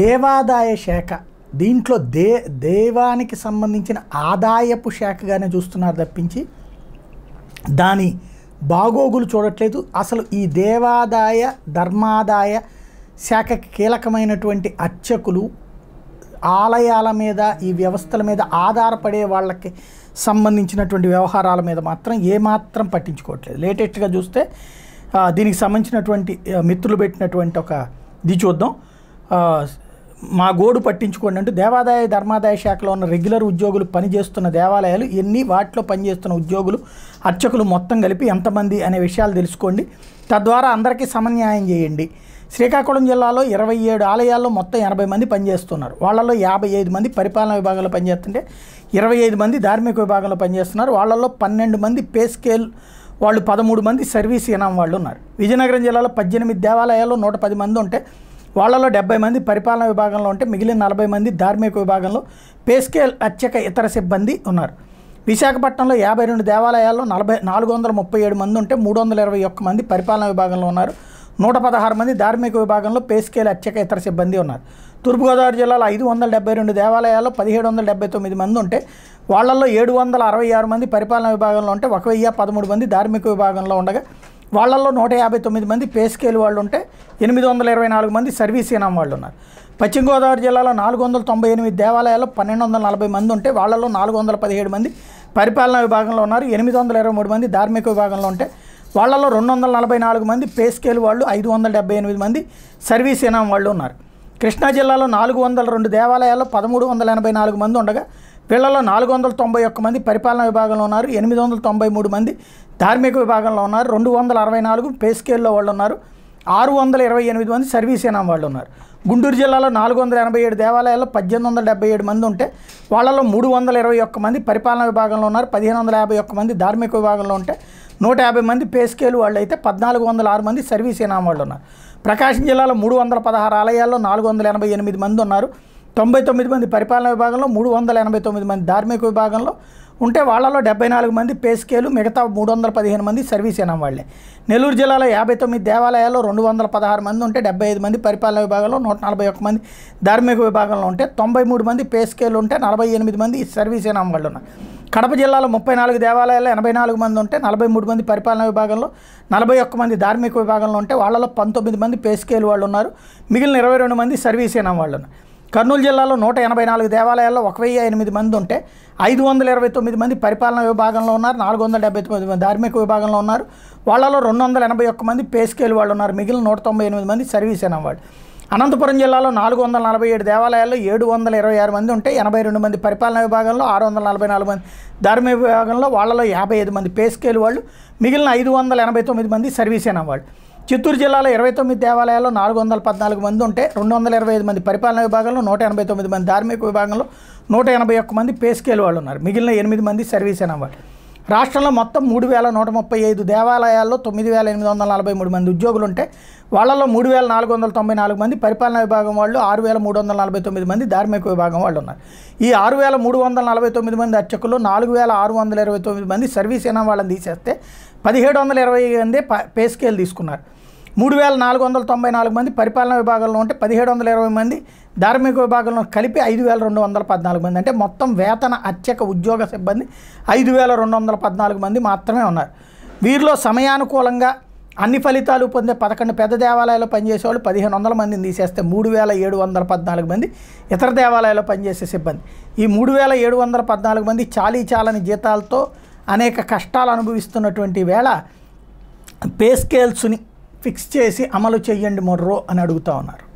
దేవాదాయ శాఖ దీంట్లో దే దేవానికి సంబంధించిన ఆదాయపు శాఖగానే చూస్తున్నారు తప్పించి దాని బాగోగులు చూడట్లేదు అసలు ఈ దేవాదాయ ధర్మాదాయ శాఖకి కీలకమైనటువంటి అర్చకులు ఆలయాల మీద ఈ వ్యవస్థల మీద ఆధారపడే వాళ్ళకి సంబంధించినటువంటి వ్యవహారాల మీద మాత్రం ఏమాత్రం పట్టించుకోవట్లేదు లేటెస్ట్గా చూస్తే దీనికి సంబంధించినటువంటి మిత్రులు పెట్టినటువంటి ఒక ఇది చూద్దాం మా గోడు పట్టించుకోండి అంటే దేవాదాయ ధర్మాదాయ శాఖలో ఉన్న రెగ్యులర్ ఉద్యోగులు పనిచేస్తున్న దేవాలయాలు ఎన్ని వాటిలో పనిచేస్తున్న ఉద్యోగులు అర్చకులు మొత్తం కలిపి ఎంతమంది అనే విషయాలు తెలుసుకోండి తద్వారా అందరికీ సమన్యాయం చేయండి శ్రీకాకుళం జిల్లాలో ఇరవై ఏడు ఆలయాల్లో మొత్తం ఎనభై మంది పనిచేస్తున్నారు వాళ్ళలో యాభై ఐదు మంది పరిపాలనా విభాగంలో పనిచేస్తుంటే ఇరవై ఐదు మంది ధార్మిక విభాగంలో పనిచేస్తున్నారు వాళ్ళలో పన్నెండు మంది పే స్కేల్ వాళ్ళు పదమూడు మంది సర్వీస్ ఇనాం వాళ్ళు ఉన్నారు విజయనగరం జిల్లాలో పద్దెనిమిది దేవాలయాల్లో నూట పది మంది ఉంటే వాళ్లలో డెబ్బై మంది పరిపాలన విభాగంలో ఉంటే మిగిలిన నలభై మంది ధార్మిక విభాగంలో పేస్కేల్ అత్యక ఇతర సిబ్బంది ఉన్నారు విశాఖపట్నంలో యాభై రెండు దేవాలయాల్లో నలభై నాలుగు వందల ముప్పై ఏడు మంది ఉంటే మూడు వందల ఇరవై ఒక్క మంది పరిపాలన విభాగంలో ఉన్నారు నూట పదహారు మంది ధార్మిక విభాగంలో పేస్కేల్ అత్యక ఇతర సిబ్బంది ఉన్నారు తూర్పుగోదావరి జిల్లాలో ఐదు వందల డెబ్బై రెండు దేవాలయాల్లో పదిహేడు వందల డెబ్బై తొమ్మిది మంది ఉంటే వాళ్లలో ఏడు వందల అరవై ఆరు మంది పరిపాలన విభాగంలో ఉంటే ఒక వెయ్యి పదమూడు మంది ధార్మిక విభాగంలో ఉండగా వాళ్ళల్లో నూట యాభై తొమ్మిది మంది పేస్కేలు వాళ్ళు ఉంటే ఎనిమిది వందల ఇరవై నాలుగు మంది సర్వీస్ ఇనాం వాళ్ళు ఉన్నారు పశ్చిమ గోదావరి జిల్లాలో నాలుగు వందల తొంభై ఎనిమిది దేవాలయాల్లో పన్నెండు వందల నలభై మంది ఉంటే వాళ్ళలో నాలుగు వందల పదిహేడు మంది పరిపాలనా విభాగంలో ఉన్నారు ఎనిమిది వందల ఇరవై మూడు మంది ధార్మిక విభాగంలో ఉంటే వాళ్ళలో రెండు వందల నలభై నాలుగు మంది పేస్కేలు వాళ్ళు ఐదు వందల డెబ్బై ఎనిమిది మంది సర్వీస్ ఇనాం వాళ్ళు ఉన్నారు కృష్ణా జిల్లాలో నాలుగు వందల రెండు దేవాలయాల్లో పదమూడు వందల ఎనభై నాలుగు మంది ఉండగా వీళ్లలో నాలుగు వందల తొంభై ఒక్క మంది పరిపాలనా విభాగంలో ఉన్నారు ఎనిమిది వందల తొంభై మూడు మంది ధార్మిక విభాగంలో ఉన్నారు రెండు వందల అరవై నాలుగు పే స్కేల్లో వాళ్ళు ఉన్నారు ఆరు వందల ఇరవై ఎనిమిది మంది సర్వీస్ సేనా వాళ్ళు ఉన్నారు గుంటూరు జిల్లాలో నాలుగు వందల ఎనభై ఏడు దేవాలయాల్లో పద్దెనిమిది వందల డెబ్బై ఏడు మంది ఉంటే వాళ్ళలో మూడు వందల ఇరవై ఒక్క మంది పరిపాలనా విభాగంలో ఉన్నారు పదిహేను వందల యాభై ఒక్క మంది ధార్మిక విభాగంలో ఉంటే నూట యాభై మంది పేస్కేలు వాళ్ళు అయితే పద్నాలుగు వందల ఆరు మంది సర్వీస్ ఇనాం వాళ్ళు ఉన్నారు ప్రకాశం జిల్లాలో మూడు వందల పదహారు ఆలయాల్లో నాలుగు వందల ఎనభై ఎనిమిది మంది ఉన్నారు తొంభై తొమ్మిది మంది పరిపాలన విభాగంలో మూడు వందల ఎనభై తొమ్మిది మంది ధార్మిక విభాగంలో ఉంటే వాళ్ళలో డెబ్బై నాలుగు మంది పేస్కేలు మిగతా మూడు వందల పదిహేను మంది సర్వీస్ ఇనాం వాళ్ళే నెల్లూరు జిల్లాలో యాభై తొమ్మిది దేవాలయాల్లో రెండు వందల పదహారు మంది ఉంటే డెబ్బై ఐదు మంది పరిపాలన విభాగంలో నూట నలభై ఒక్క మంది ధార్మిక విభాగంలో ఉంటే తొంభై మూడు మంది పేస్కేలు ఉంటే నలభై ఎనిమిది మంది సర్వీస్ ఇనాం వాళ్ళు ఉన్నారు కడప జిల్లాలో ముప్పై నాలుగు దేవాలయాల్లో ఎనభై నాలుగు మంది ఉంటే నలభై మూడు మంది పరిపాలనా విభాగంలో నలభై ఒక్క మంది ధార్మిక విభాగంలో ఉంటే వాళ్ళలో పంతొమ్మిది మంది పేస్కేలు వాళ్ళు ఉన్నారు మిగిలిన ఇరవై రెండు మంది అయిన వాళ్ళు ఉన్నారు కర్నూలు జిల్లాలో నూట ఎనభై నాలుగు దేవాలయాల్లో ఒక వెయ్యి ఎనిమిది మంది ఉంటే ఐదు వందల ఇరవై తొమ్మిది మంది పరిపాలనా విభాగంలో ఉన్నారు నాలుగు వందల డెబ్బై తొమ్మిది మంది ధార్మిక విభాగంలో ఉన్నారు వాళ్ళలో రెండు వందల ఎనభై ఒక్క మంది పేస్కేలు వాళ్ళు ఉన్నారు మిగిలిన నూట తొంభై ఎనిమిది మంది సర్వీస్ అయిన వాళ్ళు అనంతపురం జిల్లాలో నాలుగు వందల నలభై ఏడు దేవాలయాల్లో ఏడు వందల ఇరవై ఆరు మంది ఉంటే ఎనభై రెండు మంది పరిపాలనా విభాగంలో ఆరు వందల నలభై నాలుగు మంది ధార్మిక విభాగంలో వాళ్ళలో యాభై ఐదు మంది పేస్కేల్ వాళ్ళు మిగిలిన ఐదు వందల ఎనభై తొమ్మిది మంది అయిన వాళ్ళు చిత్తూరు జిల్లాలో ఇరవై తొమ్మిది దేవాలయాల్లో నాలుగు వందల పద్నాలుగు మంది ఉంటే రెండు వందల ఇరవై ఐదు మంది పరిపాలనా విభాగంలో నూట ఎనభై తొమ్మిది మంది ధార్మిక విభాగంలో నూట ఎనభై ఒక్క మంది పేస్కేల్ వాళ్ళు ఉన్నారు మిగిలిన ఎనిమిది మంది అయిన వాళ్ళు రాష్ట్రంలో మొత్తం మూడు వేల నూట ముప్పై ఐదు దేవాలయాల్లో తొమ్మిది వేల ఎనిమిది వందల నలభై మూడు మంది ఉద్యోగులు ఉంటే వాళ్ళలో మూడు వేల నాలుగు వందల తొంభై నాలుగు మంది పరిపాలనా విభాగం వాళ్ళు ఆరు వేల మూడు వందల నలభై తొమ్మిది మంది ధార్మిక విభాగం వాళ్ళు ఉన్నారు ఈ ఆరు వేల మూడు వందల నలభై తొమ్మిది మంది అర్చకులు నాలుగు వేల ఆరు వందల ఇరవై తొమ్మిది మంది సర్వీస్ అయినా వాళ్ళని తీసేస్తే పదిహేడు వందల ఇరవై మంది పే స్కేల్ తీసుకున్నారు మూడు వేల నాలుగు వందల తొంభై నాలుగు మంది పరిపాలనా విభాగంలో ఉంటే పదిహేడు వందల ఇరవై మంది ధార్మిక విభాగంలో కలిపి ఐదు వేల రెండు వందల పద్నాలుగు మంది అంటే మొత్తం వేతన అత్యక ఉద్యోగ సిబ్బంది ఐదు వేల రెండు వందల పద్నాలుగు మంది మాత్రమే ఉన్నారు వీరిలో సమయానుకూలంగా అన్ని ఫలితాలు పొందే పదకొండు పెద్ద దేవాలయాల్లో పనిచేసే వాళ్ళు పదిహేను వందల మందిని తీసేస్తే మూడు వేల ఏడు వందల పద్నాలుగు మంది ఇతర దేవాలయాల్లో పనిచేసే సిబ్బంది ఈ మూడు వేల ఏడు వందల పద్నాలుగు మంది చాలీ చాలని జీతాలతో అనేక కష్టాలు అనుభవిస్తున్నటువంటి వేళ పే స్కేల్స్ని ఫిక్స్ చేసి అమలు చేయండి మొర్రో అని అడుగుతా ఉన్నారు